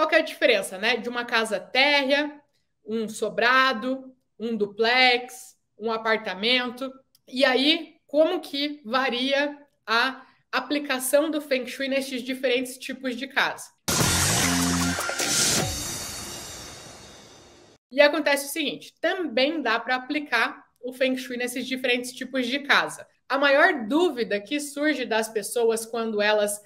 qual que é a diferença, né? De uma casa térrea, um sobrado, um duplex, um apartamento. E aí, como que varia a aplicação do Feng Shui nesses diferentes tipos de casa? E acontece o seguinte, também dá para aplicar o Feng Shui nesses diferentes tipos de casa. A maior dúvida que surge das pessoas quando elas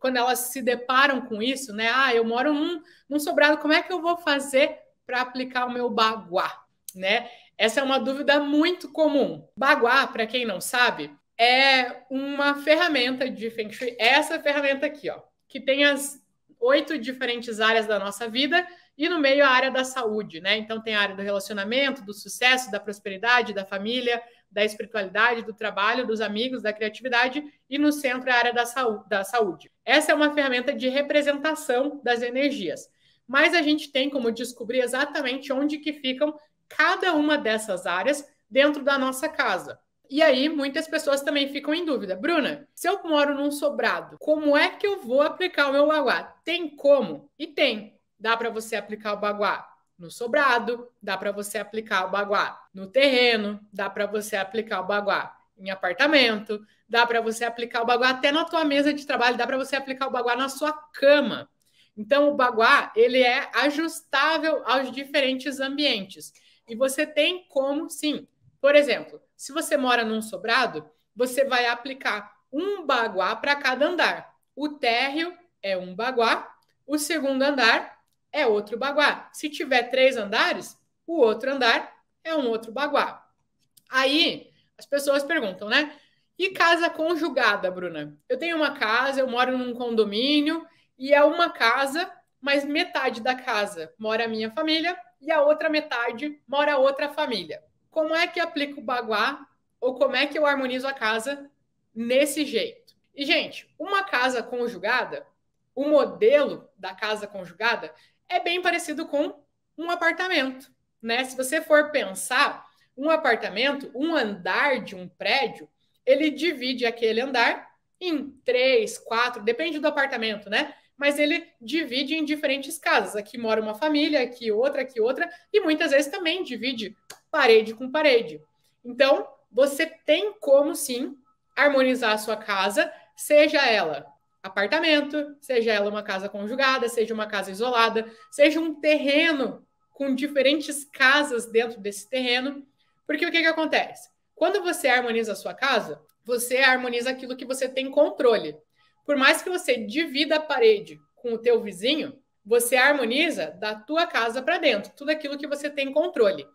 quando elas se deparam com isso, né? Ah, eu moro num, num sobrado, como é que eu vou fazer para aplicar o meu baguá, né? Essa é uma dúvida muito comum. Baguá, para quem não sabe, é uma ferramenta de Feng Shui, é essa ferramenta aqui, ó, que tem as oito diferentes áreas da nossa vida e no meio a área da saúde, né? Então tem a área do relacionamento, do sucesso, da prosperidade, da família, da espiritualidade, do trabalho, dos amigos, da criatividade e no centro é a área da saúde. Da saúde. Essa é uma ferramenta de representação das energias. Mas a gente tem como descobrir exatamente onde que ficam cada uma dessas áreas dentro da nossa casa. E aí, muitas pessoas também ficam em dúvida. Bruna, se eu moro num sobrado, como é que eu vou aplicar o meu Wagá? Tem como? E tem dá para você aplicar o baguá no sobrado, dá para você aplicar o baguá no terreno, dá para você aplicar o baguá em apartamento, dá para você aplicar o baguá até na tua mesa de trabalho, dá para você aplicar o baguá na sua cama. Então o baguá, ele é ajustável aos diferentes ambientes. E você tem como, sim. Por exemplo, se você mora num sobrado, você vai aplicar um baguá para cada andar. O térreo é um baguá, o segundo andar é outro baguá. Se tiver três andares, o outro andar é um outro baguá. Aí as pessoas perguntam, né? E casa conjugada, Bruna? Eu tenho uma casa, eu moro num condomínio e é uma casa, mas metade da casa mora a minha família e a outra metade mora a outra família. Como é que aplico o baguá ou como é que eu harmonizo a casa nesse jeito? E, gente, uma casa conjugada, o modelo da casa conjugada é bem parecido com um apartamento, né? Se você for pensar, um apartamento, um andar de um prédio, ele divide aquele andar em três, quatro, depende do apartamento, né? Mas ele divide em diferentes casas. Aqui mora uma família, aqui outra, aqui outra, e muitas vezes também divide parede com parede. Então, você tem como sim harmonizar a sua casa, seja ela apartamento, seja ela uma casa conjugada, seja uma casa isolada, seja um terreno com diferentes casas dentro desse terreno, porque o que, que acontece? Quando você harmoniza a sua casa, você harmoniza aquilo que você tem controle. Por mais que você divida a parede com o teu vizinho, você harmoniza da tua casa para dentro, tudo aquilo que você tem controle.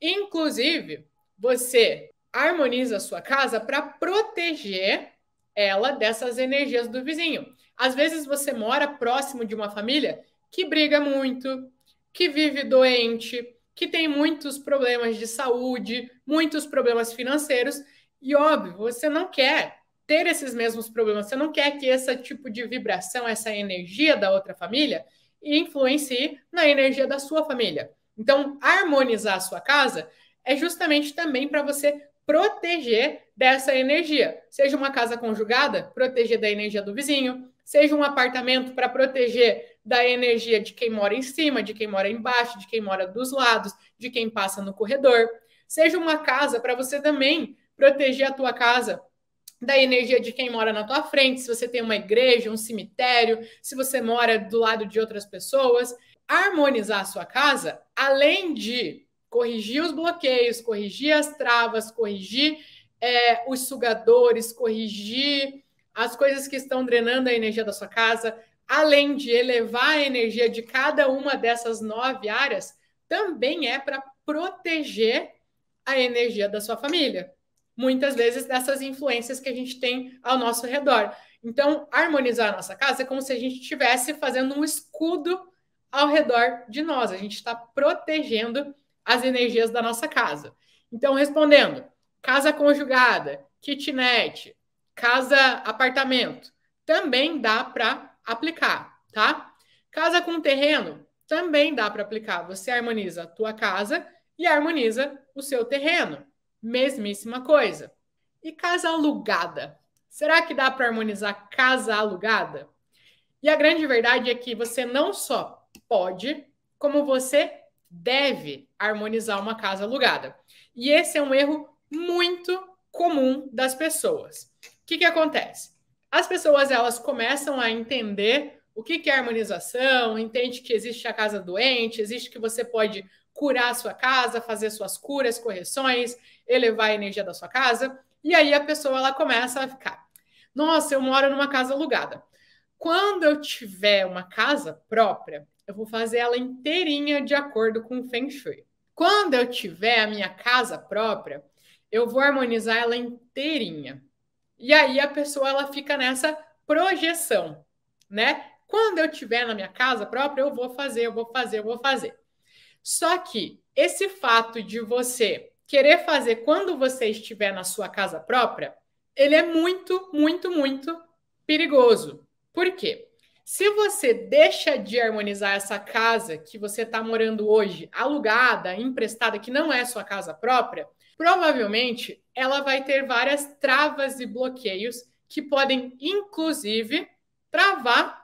Inclusive, você harmoniza a sua casa para proteger ela dessas energias do vizinho. Às vezes você mora próximo de uma família que briga muito, que vive doente, que tem muitos problemas de saúde, muitos problemas financeiros, e óbvio, você não quer ter esses mesmos problemas, você não quer que esse tipo de vibração, essa energia da outra família influencie na energia da sua família. Então, harmonizar a sua casa é justamente também para você proteger dessa energia. Seja uma casa conjugada, proteger da energia do vizinho, seja um apartamento para proteger da energia de quem mora em cima, de quem mora embaixo, de quem mora dos lados, de quem passa no corredor. Seja uma casa para você também proteger a tua casa da energia de quem mora na tua frente, se você tem uma igreja, um cemitério, se você mora do lado de outras pessoas. Harmonizar a sua casa, além de corrigir os bloqueios, corrigir as travas, corrigir é, os sugadores, corrigir as coisas que estão drenando a energia da sua casa, além de elevar a energia de cada uma dessas nove áreas, também é para proteger a energia da sua família. Muitas vezes dessas influências que a gente tem ao nosso redor. Então, harmonizar a nossa casa é como se a gente estivesse fazendo um escudo ao redor de nós. A gente está protegendo as energias da nossa casa. Então, respondendo, casa conjugada, kitnet, casa apartamento, também dá para aplicar, tá? Casa com terreno, também dá para aplicar. Você harmoniza a tua casa e harmoniza o seu terreno. Mesmíssima coisa. E casa alugada? Será que dá para harmonizar casa alugada? E a grande verdade é que você não só pode, como você deve harmonizar uma casa alugada. E esse é um erro muito comum das pessoas. O que, que acontece? As pessoas elas começam a entender o que, que é harmonização, entende que existe a casa doente, existe que você pode curar a sua casa, fazer suas curas, correções, elevar a energia da sua casa. E aí a pessoa ela começa a ficar: nossa, eu moro numa casa alugada. Quando eu tiver uma casa própria, eu vou fazer ela inteirinha de acordo com o Feng Shui. Quando eu tiver a minha casa própria, eu vou harmonizar ela inteirinha. E aí a pessoa ela fica nessa projeção, né? Quando eu tiver na minha casa própria, eu vou fazer, eu vou fazer, eu vou fazer. Só que esse fato de você querer fazer quando você estiver na sua casa própria, ele é muito, muito, muito perigoso. Por quê? Se você deixa de harmonizar essa casa que você está morando hoje, alugada, emprestada, que não é sua casa própria, provavelmente ela vai ter várias travas e bloqueios que podem, inclusive, travar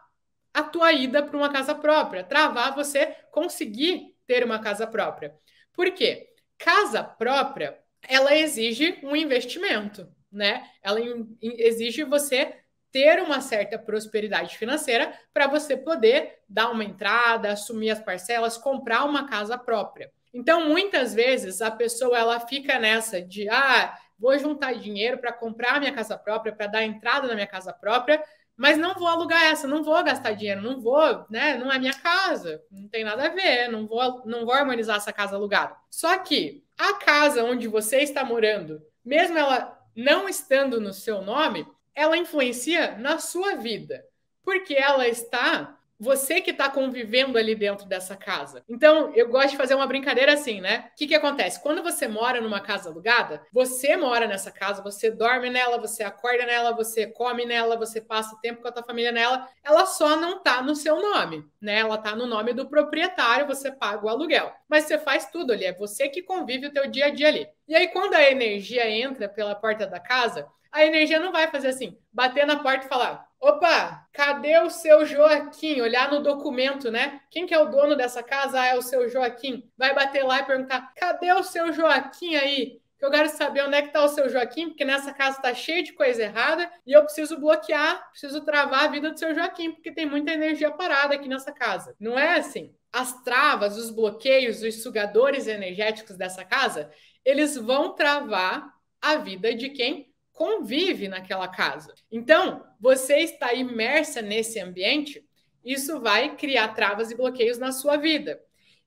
a tua ida para uma casa própria, travar você conseguir ter uma casa própria. Por quê? Casa própria, ela exige um investimento, né? Ela exige você ter uma certa prosperidade financeira para você poder dar uma entrada, assumir as parcelas, comprar uma casa própria. Então, muitas vezes a pessoa ela fica nessa de ah, vou juntar dinheiro para comprar minha casa própria, para dar entrada na minha casa própria, mas não vou alugar essa, não vou gastar dinheiro, não vou, né? Não é minha casa, não tem nada a ver, não vou, não vou harmonizar essa casa alugada. Só que a casa onde você está morando, mesmo ela não estando no seu nome, ela influencia na sua vida, porque ela está você que está convivendo ali dentro dessa casa. Então, eu gosto de fazer uma brincadeira assim, né? O que, que acontece? Quando você mora numa casa alugada, você mora nessa casa, você dorme nela, você acorda nela, você come nela, você passa tempo com a tua família nela, ela só não tá no seu nome, né? Ela tá no nome do proprietário, você paga o aluguel mas você faz tudo ali, é você que convive o teu dia a dia ali. E aí quando a energia entra pela porta da casa, a energia não vai fazer assim, bater na porta e falar: "Opa, cadê o seu Joaquim?" Olhar no documento, né? Quem que é o dono dessa casa? Ah, é o seu Joaquim. Vai bater lá e perguntar: "Cadê o seu Joaquim aí?" eu quero saber onde é que está o seu Joaquim, porque nessa casa está cheio de coisa errada e eu preciso bloquear, preciso travar a vida do seu Joaquim, porque tem muita energia parada aqui nessa casa. Não é assim as travas, os bloqueios, os sugadores energéticos dessa casa, eles vão travar a vida de quem convive naquela casa. Então, você está imersa nesse ambiente, isso vai criar travas e bloqueios na sua vida.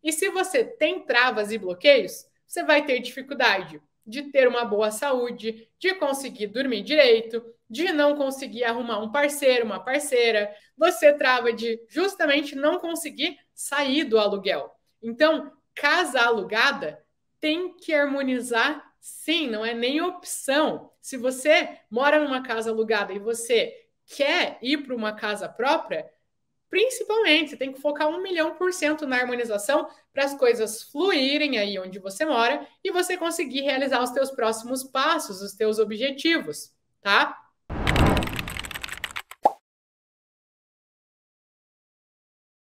E se você tem travas e bloqueios, você vai ter dificuldade de ter uma boa saúde, de conseguir dormir direito, de não conseguir arrumar um parceiro, uma parceira, você trava de justamente não conseguir sair do aluguel. Então, casa alugada tem que harmonizar, sim, não é nem opção. Se você mora numa casa alugada e você quer ir para uma casa própria, principalmente, você tem que focar um milhão por cento na harmonização para as coisas fluírem aí onde você mora e você conseguir realizar os seus próximos passos, os seus objetivos, tá?